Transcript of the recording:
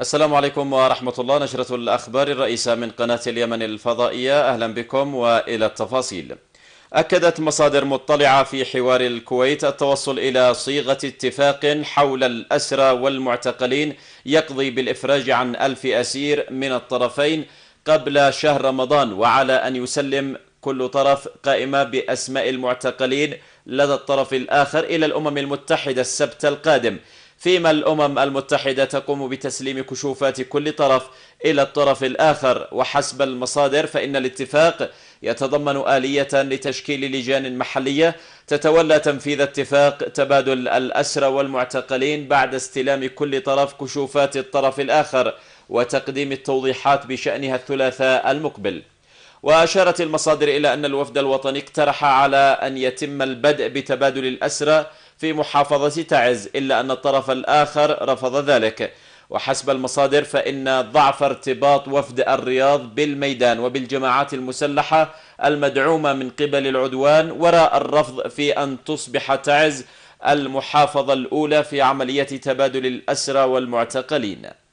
السلام عليكم ورحمة الله نشرة الأخبار الرئيسة من قناة اليمن الفضائية أهلا بكم وإلى التفاصيل أكدت مصادر مطلعة في حوار الكويت التوصل إلى صيغة اتفاق حول الأسرى والمعتقلين يقضي بالإفراج عن ألف أسير من الطرفين قبل شهر رمضان وعلى أن يسلم كل طرف قائمة بأسماء المعتقلين لدى الطرف الآخر إلى الأمم المتحدة السبت القادم فيما الأمم المتحدة تقوم بتسليم كشوفات كل طرف إلى الطرف الآخر وحسب المصادر فإن الاتفاق يتضمن آلية لتشكيل لجان محلية تتولى تنفيذ اتفاق تبادل الأسرى والمعتقلين بعد استلام كل طرف كشوفات الطرف الآخر وتقديم التوضيحات بشأنها الثلاثاء المقبل وأشارت المصادر إلى أن الوفد الوطني اقترح على أن يتم البدء بتبادل الأسرى في محافظة تعز إلا أن الطرف الآخر رفض ذلك وحسب المصادر فإن ضعف ارتباط وفد الرياض بالميدان وبالجماعات المسلحة المدعومة من قبل العدوان وراء الرفض في أن تصبح تعز المحافظة الأولى في عملية تبادل الأسرى والمعتقلين